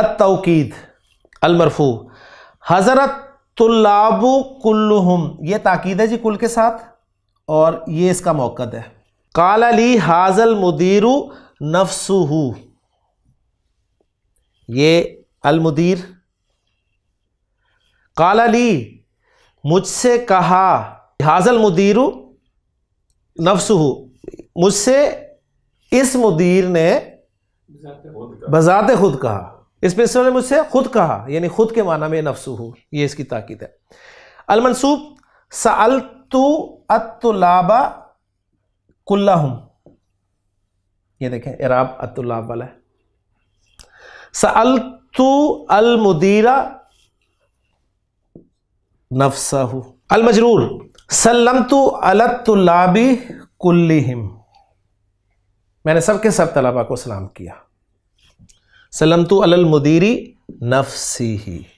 अतौकीद अलमरफू हज़रत तुल्लाबु कुल्लुहुम ये ताकीद है जी कुल के साथ और ये इसका मौक़द है काला हाजल मुदीरु नफसू ये अलमुदीर काला मुझसे कहा हाजल मुदीरु नफसू मुझसे इस मुदीर ने बजाते खुद कहा इसमें ने मुझसे खुद कहा यानी खुद के माना में नफसू हो ये इसकी ताकीद है अलमनसूब सल तो अतुलाबा कुल्लाहम ये देखें इराब अतुल्लाब वाला है सल तो अलमुदीरा नफसाहू अलमजरूर सल्लम तो अलतुल्लाबी कुल्लिहिम मैंने सबके सब तलाबा को सलाम किया سلمت على المدير نفسه